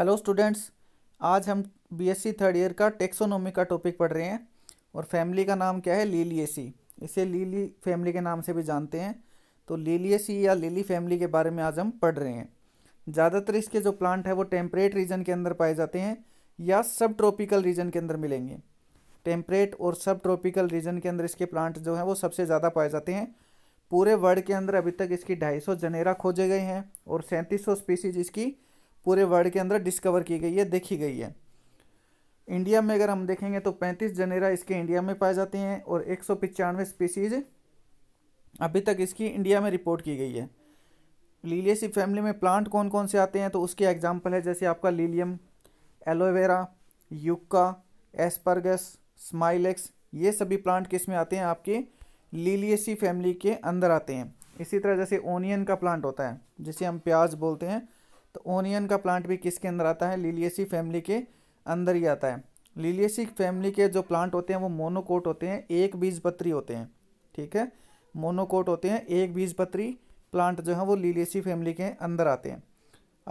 hello students आज हम BSc third year का टेक्सोनोमी का टॉपिक पढ़ रहे हैं और फैमिली का नाम क्या है लीलिएसी इसे लीली फैमिली के नाम से भी जानते हैं तो लीलिएसी या लीली फैमिली के बारे में आज हम पढ़ रहे हैं ज़्यादातर इसके जो प्लांट है वो टेम्परेट रीजन के अंदर पाए जाते हैं या सब ट्रॉपिकल रीजन के अंदर मिलेंगे टेम्परेट और सब ट्रॉपिकल रीजन के अंदर इसके प्लांट जो हैं वो सबसे ज़्यादा पाए जाते हैं पूरे वर्ल्ड के अंदर अभी तक इसकी सौ जनेरा खोजे गए हैं और सौ स्पीसीज इसकी पूरे वर्ल्ड के अंदर डिस्कवर की गई है देखी गई है इंडिया में अगर हम देखेंगे तो 35 जनेरा इसके इंडिया में पाए जाते हैं और एक स्पीसीज अभी तक इसकी इंडिया में रिपोर्ट की गई है लीलियसी फैमिली में प्लांट कौन कौन से आते हैं तो उसके एग्जाम्पल है जैसे आपका lilium aloe vera yucca asparagus smilax ये सभी प्लांट किस में आते हैं आपके लीलियसी फैमिली के अंदर आते हैं इसी तरह जैसे ओनियन का प्लांट होता है जिसे हम प्याज बोलते हैं तो ओनियन का प्लांट भी किसके अंदर आता है लीलियसी फैमिली के अंदर ही आता है लीलियसी फैमिली के जो प्लांट होते हैं वो मोनोकोट होते हैं एक बीज पत्री होते हैं ठीक है मोनोकोट होते हैं एक बीज पत्री प्लांट जो है वो लीलियसी फैमिली के अंदर आते हैं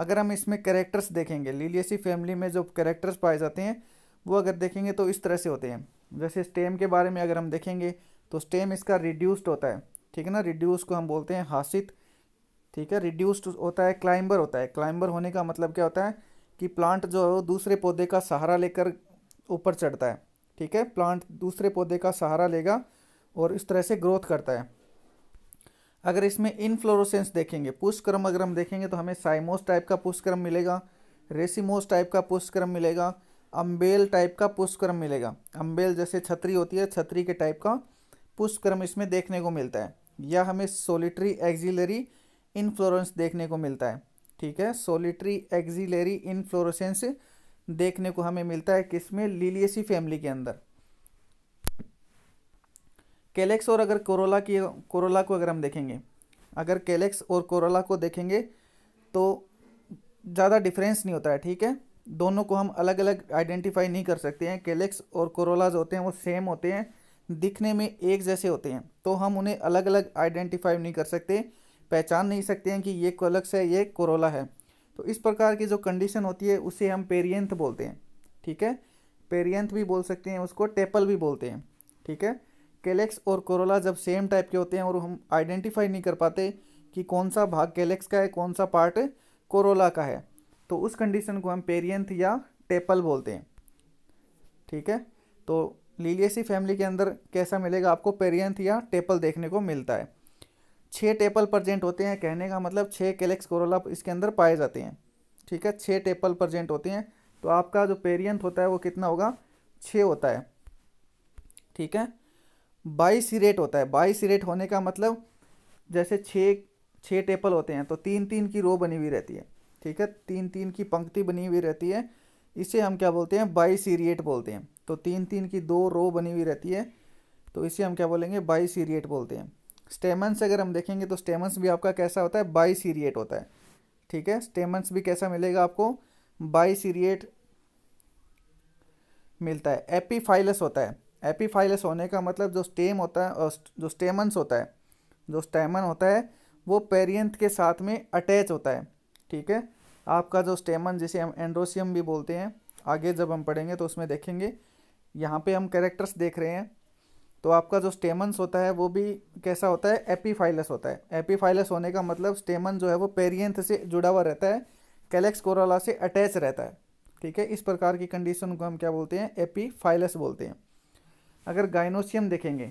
अगर हम इसमें करेक्टर्स देखेंगे लीलियसी फैमिली में जो करेक्टर्स पाए जाते हैं वो अगर देखेंगे तो इस तरह से होते हैं जैसे स्टेम के बारे में अगर हम देखेंगे तो स्टेम इसका रिड्यूस्ड होता है ठीक है ना रिड्यूस को हम बोलते हैं हासित ठीक है रिड्यूस्ड होता है क्लाइंबर होता है क्लाइंबर होने का मतलब क्या होता है कि प्लांट जो है वो दूसरे पौधे का सहारा लेकर ऊपर चढ़ता है ठीक है प्लांट दूसरे पौधे का सहारा लेगा और इस तरह से ग्रोथ करता है अगर इसमें इनफ्लोरोसेंस देखेंगे पुष्क्रम अगर हम देखेंगे तो हमें साइमोस टाइप का पुष्क्रम मिलेगा रेसिमोस टाइप का पुष्क्रम मिलेगा अम्बेल टाइप का पुष्क्रम मिलेगा अम्बेल जैसे छतरी होती है छतरी के टाइप का पुष्क्रम इसमें देखने को मिलता है या हमें सोलिटरी एक्जिलरी इनफ्लोरेंस देखने को मिलता है ठीक है सोलिट्री एक्जिलेरी इनफ्लोरेसेंस देखने को हमें मिलता है किसमें लिलियसी फैमिली के अंदर कैलेक्स और अगर कोरोला की कोरोला को अगर हम देखेंगे अगर कैलेक्स और कोरोला को देखेंगे तो ज़्यादा डिफरेंस नहीं होता है ठीक है दोनों को हम अलग अलग आइडेंटिफाई नहीं कर सकते हैं कैलेक्स और कोरोलाज होते हैं वो सेम होते हैं दिखने में एक जैसे होते हैं तो हम उन्हें अलग अलग आइडेंटिफाई नहीं कर सकते पहचान नहीं सकते हैं कि ये कोलक्स है ये कोरोला है तो इस प्रकार की जो कंडीशन होती है उसे हम पेरियंथ बोलते हैं ठीक है पेरियंथ भी बोल सकते हैं उसको टेपल भी बोलते हैं ठीक है कैलेक्स और कोरोला जब सेम टाइप के होते हैं और हम आइडेंटिफाई नहीं कर पाते कि कौन सा भाग कैलेक्स का है कौन सा पार्ट कोरोला का है तो उस कंडीशन को हम पेरियंथ या टेपल बोलते हैं ठीक है तो लीलियसी फैमिली के अंदर कैसा मिलेगा आपको पेरियंथ या टेपल देखने को मिलता है छः टेपल प्रजेंट होते हैं कहने का मतलब छः कैलेक्स कोरोला इसके अंदर पाए जाते हैं ठीक है छः टेपल प्रजेंट होते हैं तो आपका जो पेरियंथ होता है वो कितना होगा छः होता है ठीक है सीरेट होता है सीरेट होने का मतलब जैसे छः छः टेपल होते हैं तो तीन तीन की रो बनी हुई रहती है ठीक है तीन तीन की पंक्ति बनी हुई रहती है इसे हम क्या बोलते हैं बाईसीरिएट बोलते हैं तो तीन तीन की दो रो बनी हुई रहती है तो इसे हम क्या बोलेंगे बाईसीरिएट बोलते हैं स्टेमन से अगर हम देखेंगे तो स्टेमन्स भी आपका कैसा होता है बाई सीरिएट होता है ठीक है स्टेमन्स भी कैसा मिलेगा आपको बाई सीरिएट मिलता है एपीफाइलस होता है एपीफाइलस होने का मतलब जो स्टेम होता है और जो स्टेमन्स होता है जो स्टेमन होता है वो पेरियंथ के साथ में अटैच होता है ठीक है आपका जो स्टेमन जिसे हम एंड्रोसियम भी बोलते हैं आगे जब हम पढ़ेंगे तो उसमें देखेंगे यहाँ पे हम कैरेक्टर्स देख रहे हैं तो आपका जो स्टेमन्स होता है वो भी कैसा होता है एपीफाइलस होता है एपीफाइलस होने का मतलब स्टेमन जो है वो पेरियंथ से जुड़ा हुआ रहता है कैलेक्स कोरोला से अटैच रहता है ठीक है इस प्रकार की कंडीशन को हम क्या बोलते हैं एपीफाइलस बोलते हैं अगर गाइनोशियम देखेंगे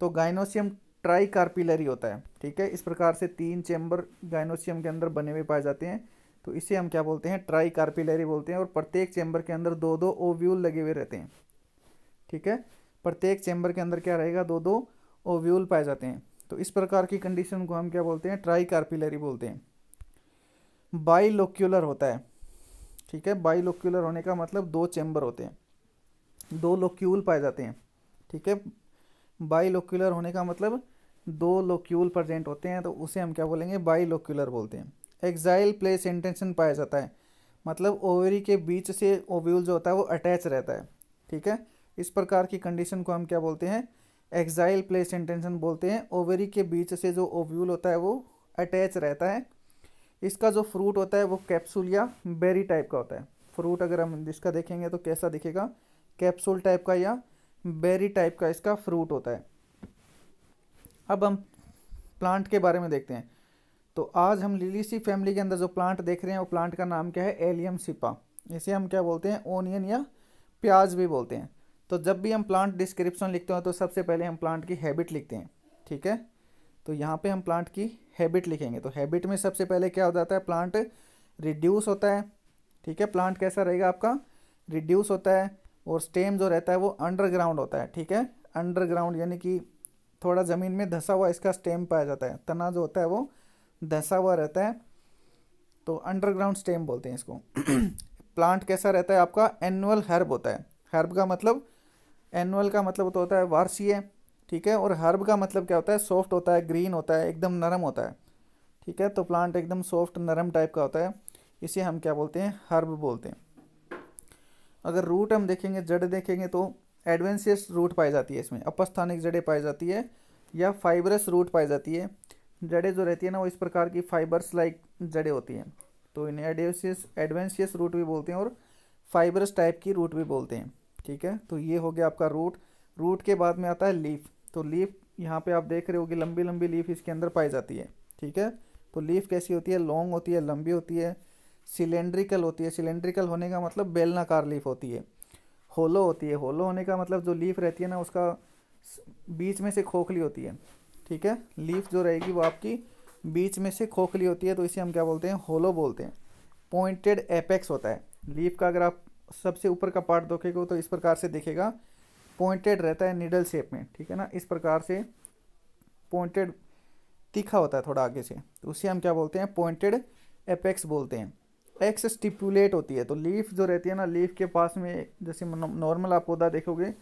तो गाइनोशियम ट्राई कार्पिलरी होता है ठीक है इस प्रकार से तीन चैम्बर गाइनोशियम के अंदर बने हुए पाए जाते हैं तो इसे हम क्या बोलते हैं ट्राई कार्पिलरी बोलते हैं और प्रत्येक चैम्बर के अंदर दो दो ओव्यूल लगे हुए रहते हैं ठीक है प्रत्येक चैम्बर के अंदर क्या रहेगा दो दो ओव्यूल पाए जाते हैं तो इस प्रकार की कंडीशन को हम क्या बोलते हैं ट्राई कार्पिलरी बोलते हैं बाईलोक्यूलर होता है ठीक है बाईलोक्यूलर होने का मतलब दो चैम्बर होते हैं दो लोक्यूल पाए जाते हैं ठीक है बाईलोक्यूलर होने का मतलब दो लोक्यूल प्रजेंट होते हैं तो उसे हम क्या बोलेंगे बाइलोक्यूलर बोलते हैं एक्साइल प्लेस इंटेंशन पाया जाता है मतलब ओवरी के बीच से ओव्यूल जो होता है वो अटैच रहता है ठीक है इस प्रकार की कंडीशन को हम क्या बोलते हैं एक्साइल प्लेस इंटेंशन बोलते हैं ओवरी के बीच से जो ओव्यूल होता है वो अटैच रहता है इसका जो फ्रूट होता है वो कैप्सूल या बेरी टाइप का होता है फ्रूट अगर हम इसका देखेंगे तो कैसा दिखेगा कैप्सूल टाइप का या बेरी टाइप का इसका फ्रूट होता है अब हम प्लांट के बारे में देखते हैं तो आज हम लिलीसी फैमिली के अंदर जो प्लांट देख रहे हैं वो प्लांट का नाम क्या है एलियम सिपा इसे हम क्या बोलते हैं ओनियन या प्याज भी बोलते हैं तो जब भी हम प्लांट डिस्क्रिप्शन लिखते हैं तो सबसे पहले हम प्लांट की हैबिट लिखते हैं ठीक है तो यहाँ पे हम प्लांट की हैबिट लिखेंगे तो हैबिट में सबसे पहले क्या हो जाता है प्लांट रिड्यूस होता है ठीक है प्लांट कैसा रहेगा आपका रिड्यूस होता है और स्टेम जो रहता है वो अंडरग्राउंड होता है ठीक है अंडरग्राउंड यानी कि थोड़ा ज़मीन में धंसा हुआ इसका स्टेम पाया जाता है तना जो होता है वो धंसा हुआ रहता है तो अंडरग्राउंड स्टेम बोलते हैं इसको प्लांट कैसा रहता है आपका एनुअल हर्ब होता है हर्ब का मतलब एनुअल का मतलब तो होता है वार्षीय ठीक है और हर्ब का मतलब क्या होता है सॉफ्ट होता है ग्रीन होता है एकदम नरम होता है ठीक है तो प्लांट एकदम सॉफ्ट नरम टाइप का होता है इसे हम क्या बोलते हैं हर्ब बोलते हैं अगर रूट हम देखेंगे जड़ देखेंगे तो एडवेंसियस रूट पाई जाती है इसमें अपस्थानिक जड़ें पाई जाती है या फाइबरस रूट पाई जाती है जड़ें जो रहती है ना वो इस प्रकार की फाइबर्स लाइक जड़ें होती हैं तो इन्हें एडवेंसियस एडवेंसियस रूट भी बोलते हैं और फाइबरस टाइप की रूट भी बोलते हैं ठीक है तो ये हो गया आपका रूट रूट के बाद में आता है लीफ तो लीफ यहाँ पे आप देख रहे होगी लंबी लंबी लीफ इसके अंदर पाई जाती है ठीक है तो लीफ कैसी होती है लॉन्ग होती है लंबी होती है सिलेंड्रिकल होती है सिलेंड्रिकल होने का मतलब बेलनाकार लीफ होती है होलो होती है होलो होने का मतलब जो लीफ रहती है ना उसका बीच में से खोखली होती है ठीक है लीफ जो रहेगी वो आपकी बीच में से खोखली होती है तो इसे हम क्या बोलते हैं होलो बोलते हैं पॉइंटेड एपेक्स होता है लीफ का अगर आप सबसे ऊपर का पार्ट देखेगा तो इस प्रकार से देखेगा पॉइंटेड रहता है निडल शेप में ठीक है ना इस प्रकार से पॉइंटेड तीखा होता है थोड़ा आगे से तो उसे हम क्या बोलते हैं पॉइंटेड एपेक्स बोलते हैं एक्स स्टिपुलेट होती है तो लीफ जो रहती है ना लीफ के पास में जैसे नॉर्मल आप पौधा देखोगे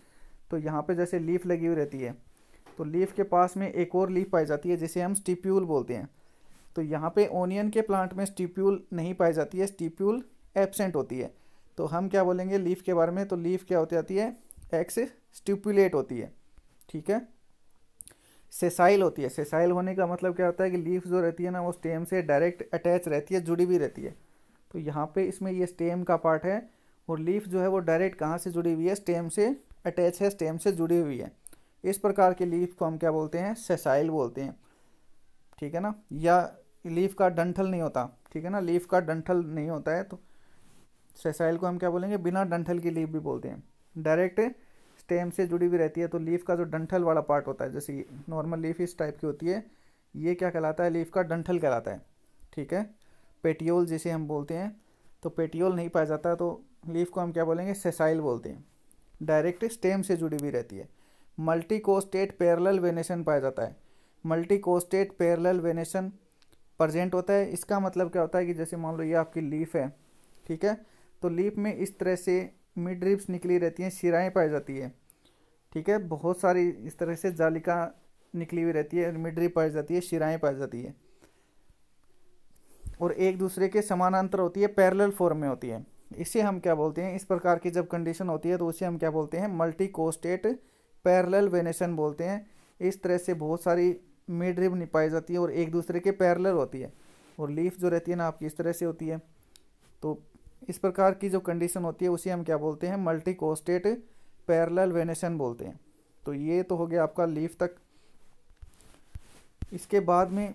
तो यहाँ पे जैसे लीफ लगी हुई रहती है तो लीफ के पास में एक और लीफ पाई जाती है जिसे हम स्टिप्यूल बोलते हैं तो यहाँ पे ओनियन के प्लांट में स्टिप्यूल नहीं पाई जाती है स्टिप्यूल एबसेंट होती है तो हम क्या बोलेंगे लीफ के बारे में तो लीफ क्या होती जाती है एक्स स्टिपुलेट होती है ठीक है सेसाइल होती है सेसाइल होने का मतलब क्या होता है कि लीफ जो रहती है ना वो स्टेम से डायरेक्ट अटैच रहती है जुड़ी हुई रहती है तो यहाँ पे इसमें ये स्टेम का पार्ट है और लीफ जो है वो डायरेक्ट कहाँ से जुड़ी हुई है स्टेम से अटैच है स्टेम से जुड़ी हुई है इस प्रकार के लीफ को हम क्या बोलते हैं सेसाइल बोलते हैं ठीक है ना या लीफ का डंठल नहीं होता ठीक है ना लीफ का डंठल नहीं होता है तो सेसाइल को हम क्या बोलेंगे बिना डंठल की लीफ भी बोलते हैं डायरेक्ट स्टेम से जुड़ी हुई रहती है तो लीफ का जो डंठल वाला पार्ट होता है जैसे नॉर्मल लीफ इस टाइप की होती है ये क्या कहलाता है लीफ का डंठल कहलाता है ठीक है पेटियोल जिसे हम बोलते हैं तो पेटियोल नहीं पाया जाता तो लीफ को हम क्या बोलेंगे सेसाइल बोलते हैं डायरेक्ट स्टेम से जुड़ी हुई रहती है मल्टी कोस्टेट पैरल वेनेशन पाया जाता है multi costate parallel venation present होता है इसका मतलब क्या होता है कि जैसे मान लो ये आपकी लीफ है ठीक है तो लीफ में इस तरह से मिड रिप्स निकली रहती हैं शिराएँ पाई जाती है ठीक है बहुत सारी इस तरह से जालिका निकली हुई रहती है मिड रिप पाई जाती है शिराएँ पाई जाती है और एक दूसरे के समानांतर होती है पैरेलल फॉर्म में होती है इसे हम क्या बोलते हैं इस प्रकार की जब कंडीशन होती है तो उसे हम क्या बोलते हैं मल्टी कोस्टेट पैरेलल वेनेशन बोलते हैं इस तरह से बहुत सारी मिड रिब निपाई जाती है और एक दूसरे के पैरेलल होती है और लीफ जो रहती है ना आपकी इस तरह से होती है तो इस प्रकार की जो कंडीशन होती है उसे हम क्या बोलते हैं मल्टी कोस्टेट पैरल वेनेशन बोलते हैं तो ये तो हो गया आपका लीफ तक इसके बाद में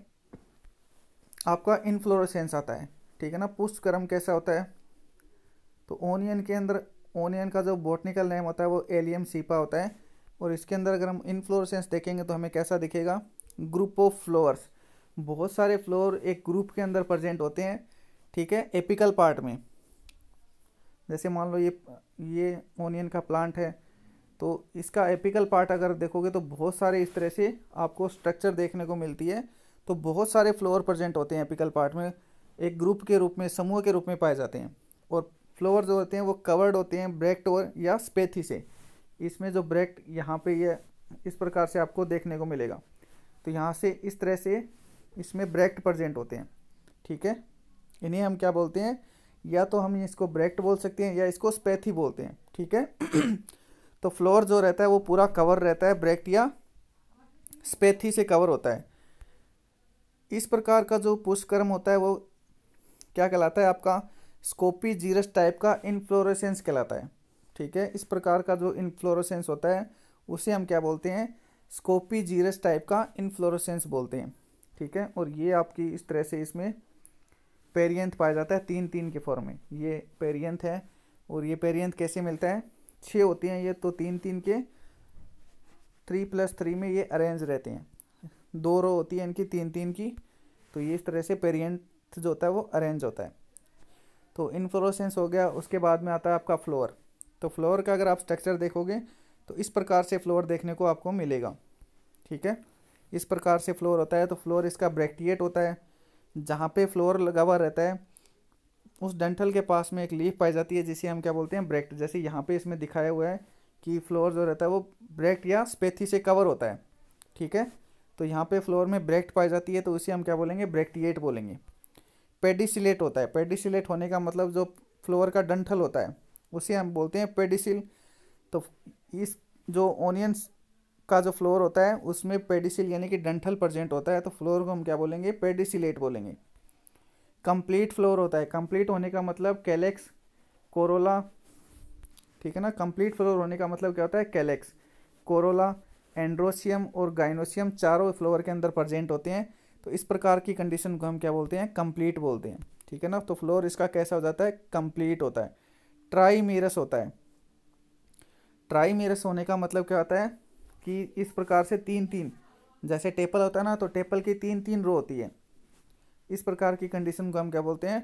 आपका इनफ्लोरसेंस आता है ठीक है ना पुष्प क्रम कैसा होता है तो ओनियन के अंदर ओनियन का जो बोटनिकल नेम होता है वो एलियम सीपा होता है और इसके अंदर अगर हम इन्फ्लोरेसेंस देखेंगे तो हमें कैसा दिखेगा ग्रुप ऑफ फ्लोअर्स बहुत सारे फ्लोर एक ग्रुप के अंदर प्रजेंट होते हैं ठीक है एपिकल पार्ट में जैसे मान लो ये ये ओनियन का प्लांट है तो इसका एपिकल पार्ट अगर देखोगे तो बहुत सारे इस तरह से आपको स्ट्रक्चर देखने को मिलती है तो बहुत सारे फ्लोवर प्रजेंट होते हैं एपिकल पार्ट में एक ग्रुप के रूप में समूह के रूप में पाए जाते हैं और फ्लोवर जो होते हैं वो कवर्ड होते हैं ब्रेक्ट और या स्पेथी से इसमें जो ब्रेक्ट यहाँ पे ये इस प्रकार से आपको देखने को मिलेगा तो यहाँ से इस तरह से इसमें ब्रेक्ट प्रजेंट होते हैं ठीक है इन्हें हम क्या बोलते हैं या तो हम इसको ब्रेक्ट बोल सकते हैं या इसको स्पैथी बोलते हैं ठीक है तो फ्लोर जो रहता है वो पूरा कवर रहता है ब्रेक्ट या स्पैथी से कवर होता है इस प्रकार का जो पुष्कर्म होता है वो क्या कहलाता है आपका स्कोपी जीरस टाइप का इन्फ्लोरेसेंस कहलाता है ठीक है इस प्रकार का जो इनफ्लोरोसेंस होता है उसे हम क्या बोलते हैं स्कोपी जीरस टाइप का इनफ्लोरोसेंस बोलते हैं ठीक है और ये आपकी इस तरह से इसमें पेरियंथ पाया जाता है तीन तीन के फॉर्म में ये पेरियंथ है और ये पेरियंथ कैसे मिलता है छः होते हैं ये तो तीन तीन के थ्री प्लस थ्री में ये अरेंज रहते हैं दो रो होती है इनकी तीन तीन की तो ये इस तरह से पेरियंथ जो होता है वो अरेंज होता है तो इनफ्लोसेंस हो गया उसके बाद में आता है आपका फ्लोर तो फ्लोर का अगर आप स्ट्रक्चर देखोगे तो इस प्रकार से फ्लोर देखने को आपको मिलेगा ठीक है इस प्रकार से फ्लोर होता है तो फ्लोर इसका ब्रैक्टिएट होता है जहाँ पे फ्लोर लगा हुआ रहता है उस डंठल के पास में एक लीफ पाई जाती है जिसे हम क्या बोलते हैं ब्रेक्ट जैसे यहाँ पे इसमें दिखाया हुआ है कि फ्लोर जो रहता है वो ब्रेक्ट या स्पेथी से कवर होता है ठीक है तो यहाँ पे फ्लोर में ब्रेक्ट पाई जाती है तो उसे हम क्या बोलेंगे ब्रेक्टिएट बोलेंगे पेडिसिलेट होता है पेडिसिलेट होने का मतलब जो फ्लोर का डंठल होता है उसे हम बोलते हैं पेडिसिल तो इस जो ऑनियंस का जो फ्लोर होता है उसमें पेडिसिल यानी कि डंठल प्रजेंट होता है तो फ्लोर को हम क्या बोलेंगे पेडिसिलेट बोलेंगे कंप्लीट फ्लोर होता है कंप्लीट होने का मतलब कैलेक्स कोरोला ठीक है ना कंप्लीट फ्लोर होने का मतलब क्या होता है कैलेक्स कोरोला एंड्रोसियम और गाइनोसियम चारों फ्लोर के अंदर प्रजेंट होते हैं तो इस प्रकार की कंडीशन को हम क्या बोलते हैं कंप्लीट बोलते हैं ठीक है ना तो फ्लोर इसका कैसा हो जाता है कंप्लीट होता है ट्राईमीरस होता है ट्राईमीरस होने का मतलब क्या होता है कि इस प्रकार से तीन तीन जैसे टेपल होता है ना तो टेपल की तीन तीन रो होती है इस प्रकार की कंडीशन को हम क्या बोलते हैं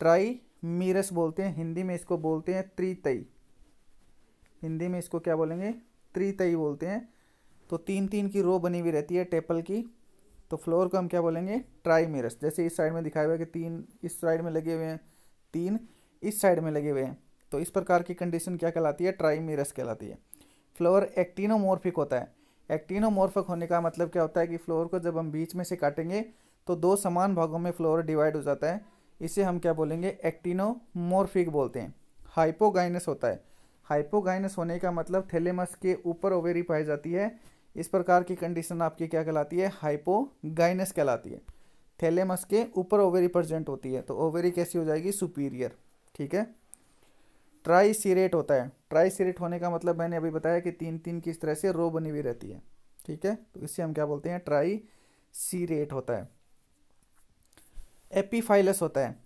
ट्राई मीरस बोलते हैं हिंदी में इसको बोलते हैं त्रितई हिंदी में इसको क्या बोलेंगे त्रितई बोलते हैं तो तीन तीन की रो बनी हुई रहती है टेपल की तो फ्लोर को हम क्या बोलेंगे ट्राई मीरस जैसे इस साइड में दिखाया हुआ है कि तीन इस साइड में लगे हुए हैं तीन इस साइड में लगे हुए हैं तो इस प्रकार की कंडीशन क्या कहलाती है ट्राई मीरस कहलाती है फ्लोर एक्टिनोमोर्फिक होता है एक्टिनोमोर्फिक होने का मतलब क्या होता है कि फ्लोर को जब हम बीच में से काटेंगे तो दो समान भागों में फ्लोर डिवाइड हो जाता है इसे हम क्या बोलेंगे एक्टिनोमोर्फिक बोलते हैं हाइपोगाइनस होता है हाइपोगाइनस होने का मतलब थैलेमस के ऊपर ओवेरी पाई जाती है इस प्रकार की कंडीशन आपकी क्या कहलाती है हाइपोगाइनस कहलाती है थैलेमस के ऊपर ओवेरी प्रजेंट होती है तो ओवेरी कैसी हो जाएगी सुपीरियर ठीक है ट्राई सीरेट होता है ट्राई सीरेट होने का मतलब मैंने अभी बताया कि तीन तीन किस तरह से रो बनी हुई रहती है ठीक है तो इसे हम क्या बोलते हैं ट्राई सीरेट होता है एपीफाइलस होता है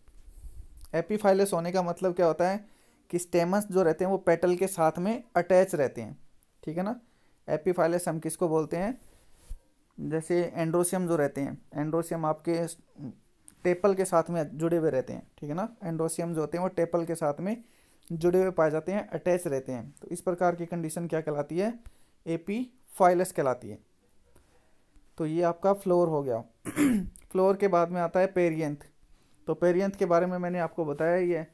एपीफाइलस होने का मतलब क्या होता है कि स्टेमस जो रहते हैं वो पेटल के साथ में अटैच रहते हैं ठीक है ना एपीफाइलस हम किसको बोलते हैं जैसे एंड्रोसियम जो रहते हैं एंड्रोसियम आपके टेपल के साथ में जुड़े हुए रहते हैं ठीक है ना एंड्रोसियम जो होते हैं वो टेपल के साथ में जुड़े हुए पाए जाते हैं अटैच रहते हैं तो इस प्रकार की कंडीशन क्या कहलाती है ए पी फाइलस कहलाती है तो ये आपका फ्लोर हो गया फ्लोर के बाद में आता है पेरियंथ तो पेरियंथ के बारे में मैंने आपको बताया ये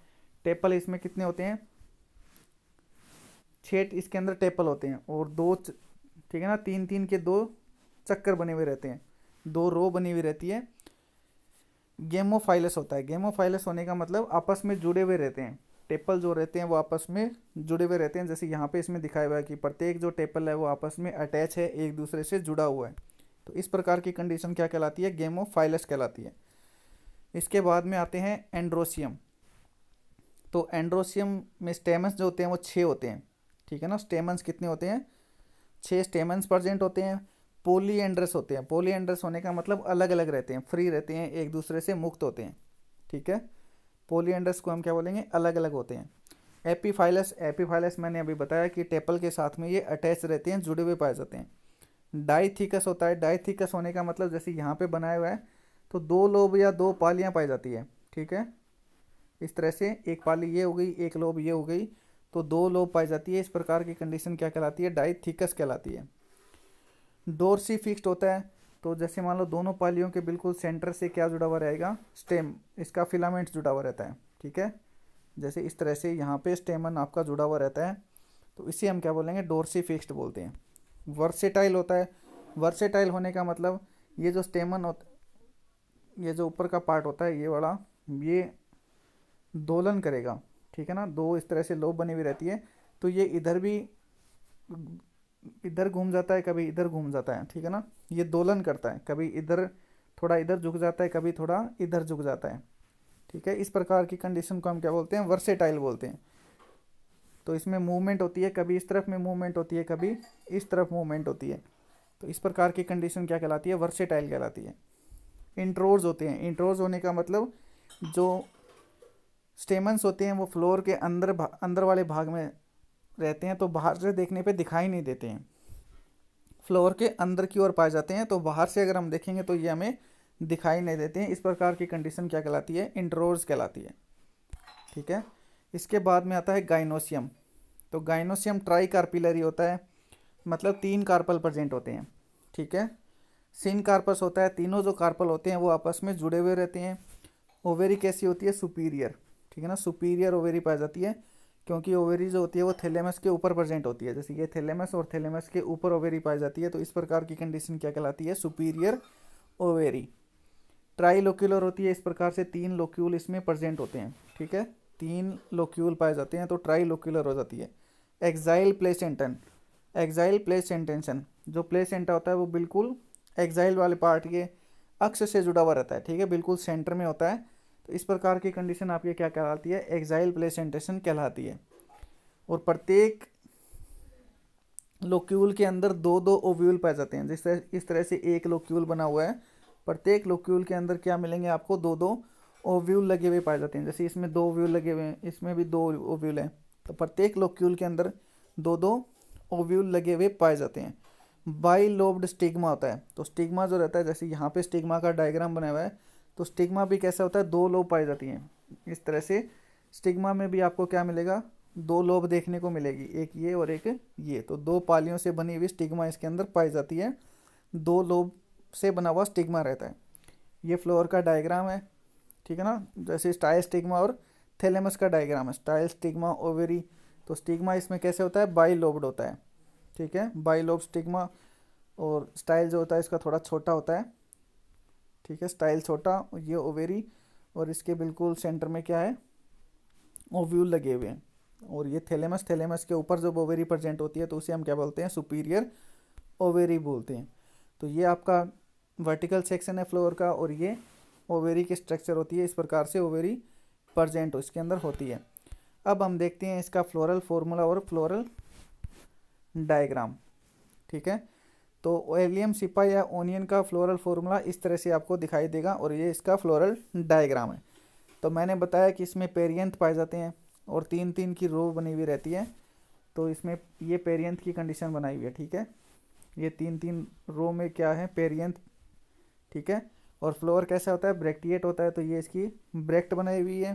टेपल इसमें कितने होते हैं छेट इसके अंदर टेपल होते हैं और दो ठीक है ना तीन तीन के दो चक्कर बने हुए रहते हैं दो रो बनी हुई रहती है गेमोफाइलस होता है गेमोफाइलस होने का मतलब आपस में जुड़े हुए रहते हैं टेपल जो रहते हैं वो आपस में जुड़े हुए रहते हैं जैसे यहाँ पे इसमें दिखाया हुआ है कि प्रत्येक जो टेपल है वो आपस में अटैच है एक दूसरे से जुड़ा हुआ है तो इस प्रकार की कंडीशन क्या कहलाती है गेम ऑफ फाइलस कहलाती है इसके बाद में आते हैं एंड्रोसियम तो एंड्रोसियम में स्टेमन्स जो होते हैं वो छः होते हैं ठीक है ना स्टेमन्स कितने होते हैं छः स्टेमन्स प्रजेंट होते हैं पोली होते हैं पोली होने का मतलब अलग अलग रहते हैं फ्री रहते हैं एक दूसरे से मुक्त होते हैं ठीक है पोलियंडस को हम क्या बोलेंगे अलग अलग होते हैं एपीफाइलस एपीफाइलस मैंने अभी बताया कि टेपल के साथ में ये अटैच रहते हैं जुड़े हुए पाए जाते हैं डाइथिकस होता है डाइथिकस होने का मतलब जैसे यहाँ पे बनाया हुआ है तो दो लोब या दो पालियाँ पाई जाती है ठीक है इस तरह से एक पाली ये हो गई एक लोब ये हो गई तो दो लोब पाई जाती है इस प्रकार की कंडीशन क्या कहलाती है डाइथिकस कहलाती है डोरसी फिक्स्ड होता है तो जैसे मान लो दोनों पालियों के बिल्कुल सेंटर से क्या जुड़ा हुआ रहेगा स्टेम इसका फिलामेंट जुड़ा हुआ रहता है ठीक है जैसे इस तरह से यहाँ पे स्टेमन आपका जुड़ा हुआ रहता है तो इसे हम क्या बोलेंगे डोरसी फिक्स्ड बोलते हैं वर्सेटाइल होता है वर्सेटाइल होने का मतलब ये जो स्टेमन होता ये जो ऊपर का पार्ट होता है ये वाला ये दोलन करेगा ठीक है ना दो इस तरह से लोब बनी हुई रहती है तो ये इधर भी इधर घूम जाता है कभी इधर घूम जाता है ठीक है ना ये दोलन करता है कभी इधर थोड़ा इधर झुक जाता है कभी थोड़ा इधर झुक जाता है ठीक है इस प्रकार की कंडीशन को हम क्या बोलते हैं वर्सेटाइल बोलते हैं तो इसमें मूवमेंट होती है कभी इस तरफ में मूवमेंट होती है कभी इस तरफ मूवमेंट होती है तो इस प्रकार की कंडीशन क्या कहलाती है वर्सेटाइल कहलाती है इंट्रोज होते हैं इंट्रोज होने का मतलब जो स्टेमन्स होते हैं वो फ्लोर के अंदर अंदर वाले भाग में रहते हैं तो बाहर से देखने पे दिखाई नहीं देते हैं फ्लोर के अंदर की ओर पाए जाते हैं तो बाहर से अगर हम देखेंगे तो ये हमें दिखाई नहीं देते हैं इस प्रकार की कंडीशन क्या कहलाती है इंड्रोर्स कहलाती है ठीक है इसके बाद में आता है गाइनोसियम तो गाइनोसियम ट्राई कार्पिलरी होता है मतलब तीन कार्पल प्रजेंट होते हैं ठीक है सिन कार्पस होता है तीनों जो कार्पल होते हैं वो आपस में जुड़े हुए रहते हैं ओवेरी कैसी होती है सुपीरियर ठीक है ना सुपीरियर ओवेरी पाई जाती है क्योंकि ओवेरी जो होती है वो थैलेमस के ऊपर प्रेजेंट होती है जैसे ये थैलेमस और थैलेमस के ऊपर ओवेरी पाई जाती है तो इस प्रकार की कंडीशन क्या कहलाती है सुपीरियर ओवेरी ट्राई लोक्यूलर होती है इस प्रकार से तीन लोक्यूल इसमें प्रजेंट होते हैं ठीक है तीन लोक्यूल पाए जाते हैं तो ट्राई लोक्यूलर हो जाती है एक्साइल प्लेसेंटन एक्साइल प्लेसेंटेंशन जो प्लेसेंटा होता है वो बिल्कुल एक्साइल वाले पार्ट के अक्ष से जुड़ा हुआ रहता है ठीक है बिल्कुल सेंटर में होता है तो इस प्रकार की कंडीशन आपके क्या कहलाती है एक्साइल प्लेसेंटेशन कहलाती है और प्रत्येक लोक्यूल के अंदर दो दो ओव्यूल पाए जाते हैं जिस तरह इस तरह से एक लोक्यूल बना हुआ है प्रत्येक लोक्यूल के अंदर क्या मिलेंगे आपको दो दो ओव्यूल लगे हुए पाए जाते हैं जैसे इसमें दो ओव्यूल लगे हुए हैं इसमें भी दो ओव्यूल हैं तो प्रत्येक लोक्यूल के अंदर दो दो ओव्यूल लगे हुए पाए जाते हैं बाई लोब्ड स्टिग्मा होता है तो स्टिग्मा जो रहता है जैसे यहाँ पे स्टिग्मा का डायग्राम बना हुआ है तो स्टिग्मा भी कैसा होता है दो लोब पाई जाती हैं इस तरह से स्टिग्मा में भी आपको क्या मिलेगा दो लोब देखने को मिलेगी एक ये और एक ये तो दो पालियों से बनी हुई स्टिग्मा इसके अंदर पाई जाती है दो लोब से बना हुआ स्टिग्मा रहता है ये फ्लोर का डायग्राम है ठीक है ना जैसे स्टाइल स्टिग्मा और थैलेमस का डायग्राम है स्टाइल स्टिग्मा ओवेरी तो स्टिग्मा इसमें कैसे होता है बाई लोब्ड होता है ठीक है बाई लोब स्टिग्मा और स्टाइल जो होता है इसका थोड़ा छोटा होता है ठीक है स्टाइल छोटा ये ओवेरी और इसके बिल्कुल सेंटर में क्या है ओव्यूल लगे हुए हैं और ये थैलेमस थैलेमस के ऊपर जब ओवेरी प्रजेंट होती है तो उसे हम क्या बोलते हैं सुपीरियर ओवेरी बोलते हैं तो ये आपका वर्टिकल सेक्शन है फ्लोर का और ये ओवेरी की स्ट्रक्चर होती है इस प्रकार से ओवेरी प्रजेंट इसके अंदर होती है अब हम देखते हैं इसका फ्लोरल फॉर्मूला और फ्लोरल डायग्राम ठीक है तो एलियम सिपा या ओनियन का फ्लोरल फॉर्मूला इस तरह से आपको दिखाई देगा और ये इसका फ्लोरल डायग्राम है तो मैंने बताया कि इसमें पेरियंथ पाए जाते हैं और तीन तीन की रो बनी हुई रहती है तो इसमें ये पेरियंथ की कंडीशन बनाई हुई है ठीक है ये तीन तीन रो में क्या है पेरियंत ठीक है और फ्लोर कैसा होता है ब्रेक्टिएट होता है तो ये इसकी ब्रेक्ट बनाई हुई है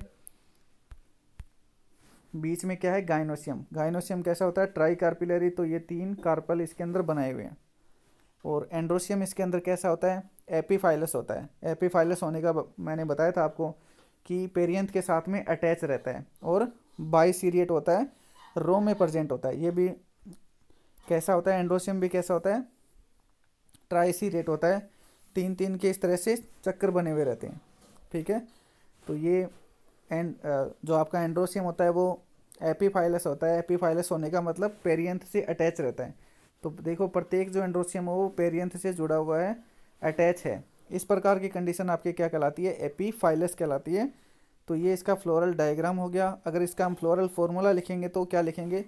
बीच में क्या है गाइनोसियम गाइनोसियम कैसा होता है ट्राई कार्पिलरी तो ये तीन कार्पल इसके अंदर बनाए हुए हैं और एंड्रोशियम इसके अंदर कैसा होता है एपीफाइलस होता है एपीफाइलस होने का मैंने बताया था आपको कि पेरियंथ के साथ में अटैच रहता है और बाइसीरिएट होता है रो में प्रजेंट होता है ये भी कैसा होता है एंड्रोशियम भी कैसा होता है ट्राइसी रेट होता है तीन तीन के इस तरह से चक्कर बने हुए रहते हैं ठीक है तो ये एंड जो आपका एंड्रोशियम होता है वो एपीफाइलस होता है एपीफाइलस होने का मतलब पेरियंथ से अटैच रहता है तो देखो प्रत्येक जो एंड्रोसियम है वो पेरियंथ से जुड़ा हुआ है अटैच है इस प्रकार की कंडीशन आपके क्या कहलाती है एपीफाइलस कहलाती है तो ये इसका फ्लोरल डायग्राम हो गया अगर इसका हम फ्लोरल फॉर्मूला लिखेंगे तो क्या लिखेंगे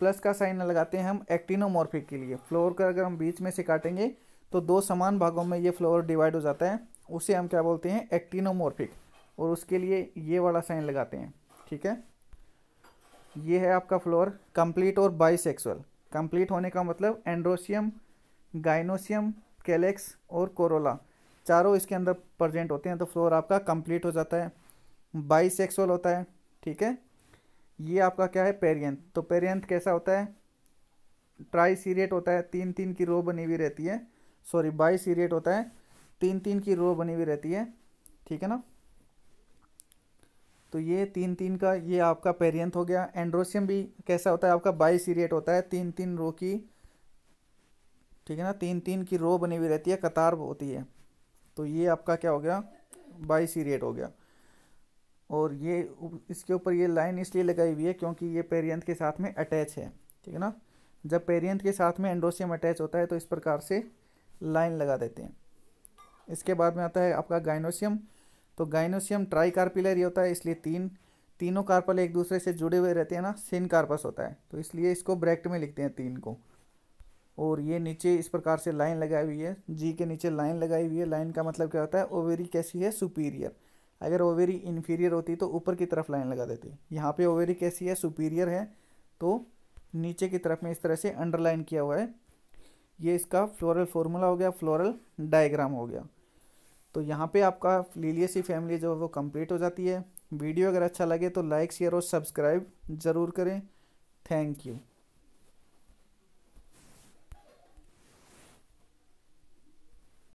प्लस का साइन लगाते हैं हम एक्टिनोमॉर्फिक के लिए फ्लोर का अगर हम बीच में से काटेंगे तो दो समान भागों में ये फ्लोर डिवाइड हो जाता है उसे हम क्या बोलते हैं एक्टिनोमॉर्फिक और उसके लिए ये वाला साइन लगाते हैं ठीक है ये है आपका फ्लोर कंप्लीट और बाइसेक्सुअल कंप्लीट होने का मतलब एंड्रोशियम गाइनोशियम कैलेक्स और कोरोला चारों इसके अंदर प्रजेंट होते हैं तो फ्लोर आपका कंप्लीट हो जाता है बाईसेक्सुअल होता है ठीक है ये आपका क्या है पेरियंथ तो पेरियंथ कैसा होता है ट्राई सीरियट होता है तीन तीन की रो बनी हुई रहती है सॉरी बाई होता है तीन तीन की रो बनी हुई रहती है ठीक है ना तो ये तीन तीन का ये आपका पेरियंथ हो गया एंड्रोसियम भी कैसा होता है आपका बाई सीरिएट होता है तीन तीन रो की ठीक है ना तीन तीन की रो बनी हुई रहती है कतार होती है तो ये आपका क्या हो गया बाई सीरिएट हो गया और ये इसके ऊपर ये लाइन इसलिए लगाई हुई है क्योंकि ये पेरियंथ के साथ में अटैच है ठीक है ना जब पेरियंथ के साथ में एंड्रोसियम अटैच होता है तो इस प्रकार से लाइन लगा देते हैं इसके बाद में आता है आपका गाइनोशियम तो गाइनोशियम ट्राई कार्पिलर ही होता है इसलिए तीन तीनों कार्पल एक दूसरे से जुड़े हुए रहते हैं ना सिन कार्पस होता है तो इसलिए इसको ब्रैक्ट में लिखते हैं तीन को और ये नीचे इस प्रकार से लाइन लगाई हुई है जी के नीचे लाइन लगाई हुई है लाइन का मतलब क्या होता है ओवेरी कैसी है सुपीरियर अगर ओवेरी इन्फीरियर होती तो ऊपर की तरफ लाइन लगा देती यहाँ पर ओवेरी कैसी है सुपीरियर है तो नीचे की तरफ में इस तरह से अंडरलाइन किया हुआ है ये इसका फ्लोरल फॉर्मूला हो गया फ्लोरल डायग्राम हो गया तो यहाँ पे आपका लीलियसी फैमिली जो है वो कंप्लीट हो जाती है वीडियो अगर अच्छा लगे तो लाइक शेयर और सब्सक्राइब ज़रूर करें थैंक यू